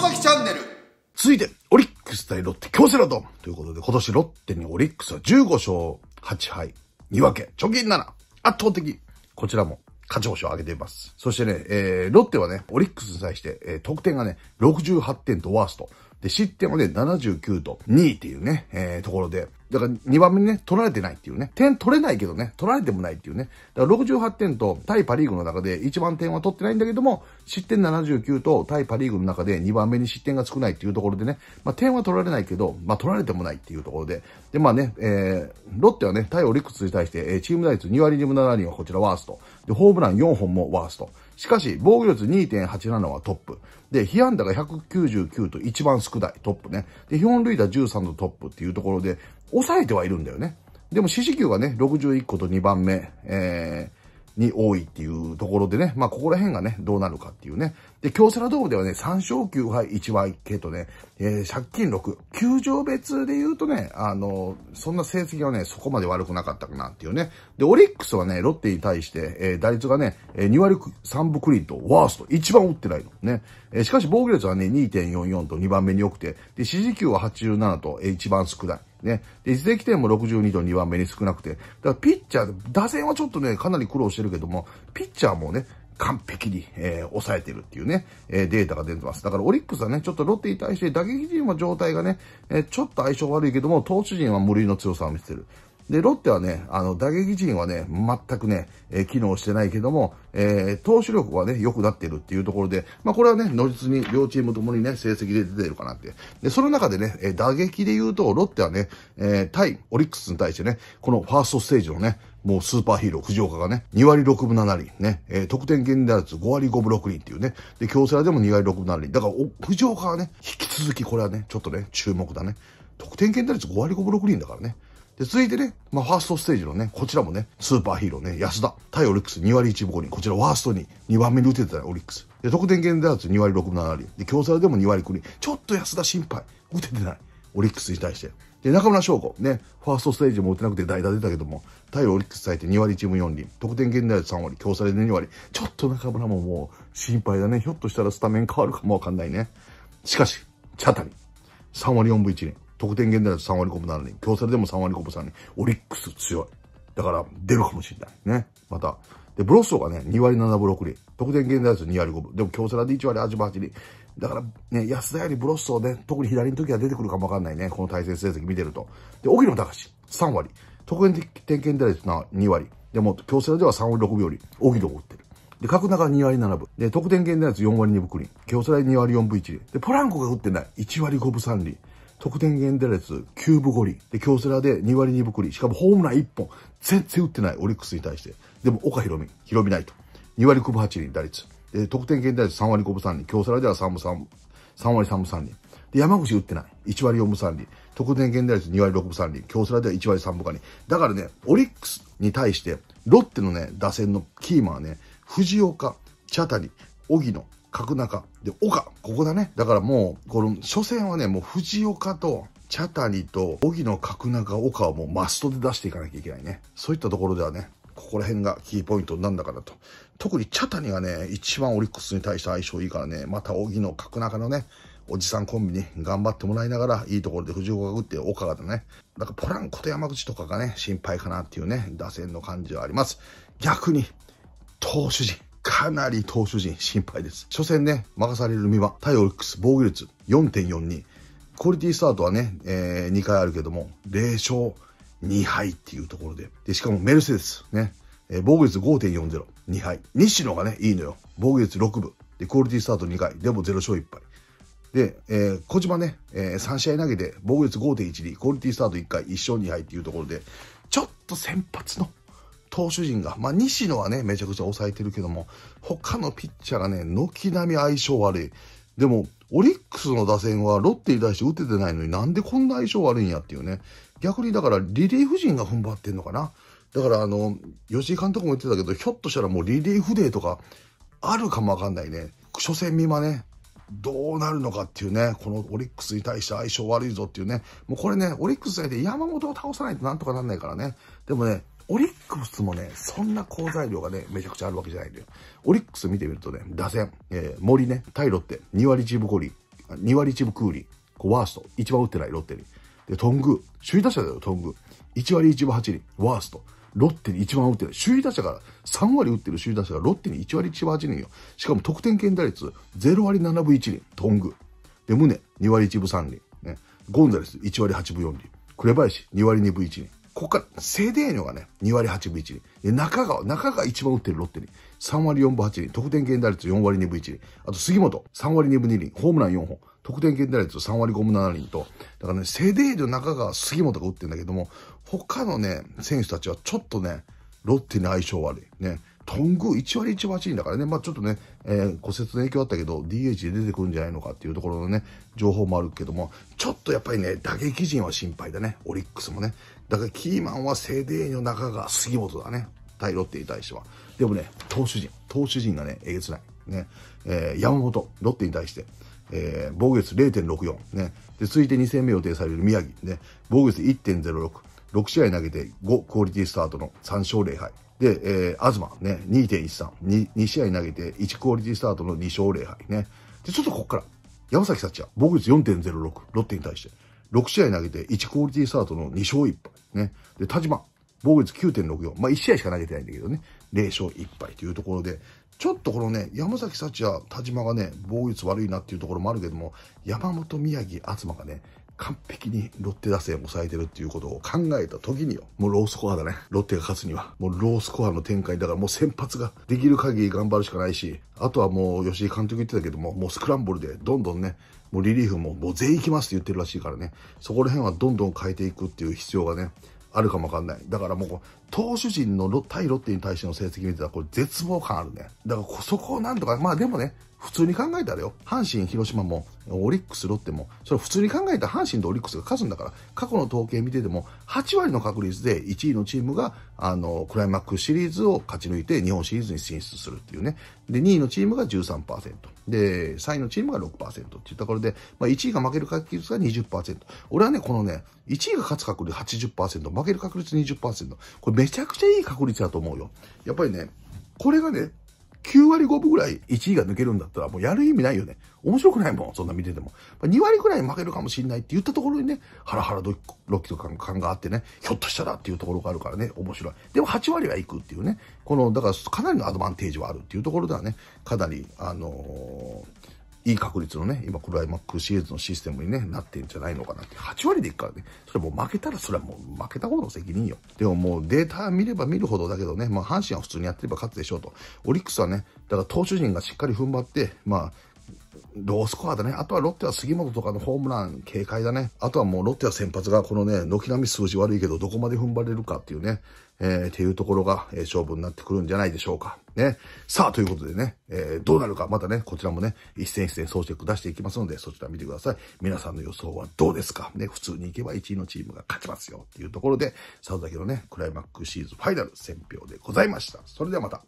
外崎チャンネル。続いて、オリックス対ロッテ、京セラドン。ということで、今年ロッテにオリックスは15勝8敗、2分け、貯金7、圧倒的。こちらも勝ち星を挙げています。そしてね、えー、ロッテはね、オリックスに対して、えー、得点がね、68点とワースト。で、失点はね、79と2位っていうね、えー、ところで。だから2番目にね、取られてないっていうね。点取れないけどね、取られてもないっていうね。だから68点と対パリーグの中で一番点は取ってないんだけども、失点79と対パリーグの中で2番目に失点が少ないっていうところでね、まあ点は取られないけど、まあ取られてもないっていうところで。で、まあね、えー、ロッテはね、対オリックスに対して、えー、チーム打率2割2分7人はこちらワースト。で、ホームラン4本もワースト。しかし、防御率2.87はトップ。で、被安打が199と一番少ないトップね。で、本塁打13のトップっていうところで、抑えてはいるんだよね。でも四死球がね、61個と2番目、えに多いっていうところでね、まあ、ここら辺がね、どうなるかっていうね。で、京セラドームではね、3勝9敗1敗系とね、えー、借金6、球場別で言うとね、あのそんな成績はね、そこまで悪くなかったかなっていうね。で、オリックスはね、ロッテに対して、えー、打率がね、え2割3分クリーンとワースト、一番打ってないのね。えしかし防御率はね、2.44と2番目に良くて、で、支持球は87と、え一番少ない。ね。で、実績点も62と2番目に少なくて。だからピッチャー、打線はちょっとね、かなり苦労してるけども、ピッチャーもね、完璧に、えー、抑えてるっていうね、えー、データが出てます。だからオリックスはね、ちょっとロッテに対して打撃陣は状態がね、えー、ちょっと相性悪いけども、投手陣は無類の強さを見せてる。で、ロッテはね、あの、打撃陣はね、全くね、えー、機能してないけども、えー、投手力はね、良くなっているっていうところで、まあ、これはね、後日に両チームともにね、成績で出てるかなって。で、その中でね、え打撃で言うと、ロッテはね、えー、対オリックスに対してね、このファーストステージのね、もうスーパーヒーロー、藤岡がね、2割6分7厘、ね、えー、得点圏打率5割5分6厘っていうね、で、京セラでも2割6分7厘。だからお、藤岡はね、引き続きこれはね、ちょっとね、注目だね。得点圏打率5割5分6厘だからね。で、続いてね、まあ、ファーストステージのね、こちらもね、スーパーヒーローね、安田、対オリックス2割1分5厘、こちらワーストに2番目に打ててたオリックス。で、得点圏打率2割6分7厘、で、京セラでも2割9厘、ちょっと安田心配、打ててない、オリックスに対して。で、中村翔吾、ね、ファーストステージも打てなくて代打出たけども、対オリックス対て2割1分4厘、得点圏打率3割、京セラで2割、ちょっと中村ももう心配だね、ひょっとしたらスタメン変わるかもわかんないね。しかし、茶谷、3割4分1厘。得点源でな3割5分7厘、京セラでも3割5分3厘、オリックス強い。だから、出るかもしれない。ね。また。で、ブロッソがね、2割7分6厘。得点源でな2割5分。でも、京セラで1割8分8厘。だから、ね、安田よりブロッソね、特に左の時は出てくるかもわかんないね。この対戦成績見てると。で、沖野隆、3割。得点圏でない2割。でも、京セラでは3割6秒より、沖野が打ってる。で、角中2割7分。で、得点源でな4割2分9厘。京セラで2割4分1厘。で、ポランコが打ってない。1割5分3厘。得点源で列、キューブ5厘。で、京セラで2割2分くり。しかもホームラン1本。全然打ってないオリックスに対して。でも、岡広美、広美ないと。2割9分8厘打率。で、得点源で列3割5分3厘。京セラでは3分3、3割3分3厘。で、山口打ってない。1割4分3厘。得点源で列2割6分3厘。京セラでは1割3分かに。だからね、オリックスに対して、ロッテのね、打線のキーマンはね、藤岡、茶谷、荻野、角中。で、岡。ここだね。だからもう、この、初戦はね、もう藤岡と、茶谷と、荻野角中岡はもうマストで出していかなきゃいけないね。そういったところではね、ここら辺がキーポイントなんだからと。特に茶谷がね、一番オリックスに対して相性いいからね、また荻野角中のね、おじさんコンビに頑張ってもらいながら、いいところで藤岡が打って岡がね、なんかポランコと山口とかがね、心配かなっていうね、打線の感じはあります。逆に、投手陣。かなり投手陣心配です。初戦ね、任される身は、対オリックス防御率4.42。クオリティスタートはね、えー、2回あるけども、0勝2敗っていうところで。で、しかもメルセデス、ね、えー、防御率5.40、2敗。西野がね、いいのよ。防御率6分。で、クオリティスタート2回。でも0勝1敗。で、えー、小島ね、えー、3試合投げて、防御率5.12、クオリティスタート1回、1勝2敗っていうところで、ちょっと先発の投手陣が、まあ、西野はね、めちゃくちゃ抑えてるけども、他のピッチャーがね、軒並み相性悪い。でも、オリックスの打線はロッテに対して打ててないのになんでこんな相性悪いんやっていうね。逆にだからリリーフ陣が踏ん張ってんのかな。だからあの、吉井監督も言ってたけど、ひょっとしたらもうリリーフデーとかあるかもわかんないね。初戦見まね、どうなるのかっていうね、このオリックスに対して相性悪いぞっていうね、もうこれね、オリックスで山本を倒さないとなんとかなんないからね。でもね、オリックスもね、そんな好材料がね、めちゃくちゃあるわけじゃないんだよ。オリックス見てみるとね、打線、えー、森ね、対ロッテ、2割1分5厘、2割1分クーリー、こうワースト、一番打ってないロッテに。で、トング、首位打者だよ、トング。1割1分8厘、ワースト。ロッテに一番打ってない。首位打者が、3割打ってる首位打者がロッテに1割1分8厘よ。しかも得点圏打率、0割7分1厘、ング。で、胸2割1分3厘。ね。ゴンザレス、1割8分4厘。紅林、2割2分1厘。ここから、セデーニョがね、2割8分1厘。で、中川、中川一番打ってるロッテに。3割4分8厘。得点圏打率4割2分1厘。あと、杉本、3割2分2厘。ホームラン4本。得点圏打率3割5分7厘と。だからね、セデーニョ、中川、杉本が打ってるんだけども、他のね、選手たちはちょっとね、ロッテに相性悪い。ね。頓宮1割1分8厘だからね、まあちょっとね、えー、骨折の影響あったけど、DH で出てくるんじゃないのかっていうところのね、情報もあるけども、ちょっとやっぱりね、打撃陣は心配だね。オリックスもね。だからキーマンはセデーの中が杉本だね。対ロッテに対しては。でもね、投手陣、投手陣がね、えげつない。ね、えー、山本、ロッテに対して、えー、防御率0.64、ね、で続いて2戦目予定される宮城、ね、防御率1.06、6試合投げて5クオリティスタートの3勝0敗。で、えー、東ね、2.13。2, 2試合投げて、1クオリティスタートの2勝0敗ね。で、ちょっとこっから、山崎幸也、防御率4.06、ロッテに対して。6試合投げて、1クオリティスタートの2勝1敗。ね。で、田島、防御率9.64。まあ、1試合しか投げてないんだけどね。0勝1敗というところで、ちょっとこのね、山崎幸也、田島がね、防御率悪いなっていうところもあるけども、山本、宮城、東がね、完璧にロッテ打線を抑えてるっていうことを考えた時によ、もうロースコアだね。ロッテが勝つには。もうロースコアの展開だからもう先発ができる限り頑張るしかないし、あとはもう吉井監督言ってたけども、もうスクランブルでどんどんね、もうリリーフももう全員行きますって言ってるらしいからね、そこら辺はどんどん変えていくっていう必要がね、あるかもわかんない。だからもう、投手陣の対ロッテに対しての成績見てたら、これ絶望感あるね。だからそこをなんとか、まあでもね、通に考えたらよ、阪神、広島も、オリックス、ロッテも、それ普通に考えたら阪神とオリックスが勝つんだから、過去の統計見てても、8割の確率で1位のチームが、あの、クライマックスシリーズを勝ち抜いて、日本シリーズに進出するっていうね。で、2位のチームが13%。で、3位のチームが6%っていうところで、まあ、1位が負ける確率が20%。俺はね、このね、1位が勝つ確率80%、負ける確率20%。これめちゃくちゃいい確率だと思うよ。やっぱりね、これがね、9割5分ぐらい1位が抜けるんだったら、もうやる意味ないよね。面白くないもん、そんな見てても。2割ぐらい負けるかもしんないって言ったところにね、ハラハラドキドキ感があってね、ひょっとしたらっていうところがあるからね、面白い。でも8割はいくっていうね、この、だからかなりのアドバンテージはあるっていうところではね、かなり、あのーいい確率のね、今クライマックスシリーズのシステムにね、なってんじゃないのかなって。8割でいくからね。それもう負けたら、それはもう負けた方の責任よ。でももうデータ見れば見るほどだけどね、まあ阪神は普通にやってれば勝つでしょうと。オリックスはね、だから投手陣がしっかり踏ん張って、まあ、ロースコアだね。あとはロッテは杉本とかのホームラン警戒だね。あとはもうロッテは先発がこのね、軒並み数字悪いけど、どこまで踏ん張れるかっていうね、えー、っていうところが、えー、勝負になってくるんじゃないでしょうか。ね。さあ、ということでね、えー、どうなるか、またね、こちらもね、一戦一戦総チェック出していきますので、そちら見てください。皆さんの予想はどうですかね、普通に行けば1位のチームが勝ちますよっていうところで、サウザキのね、クライマックスシーズンファイナル選評でございました。それではまた。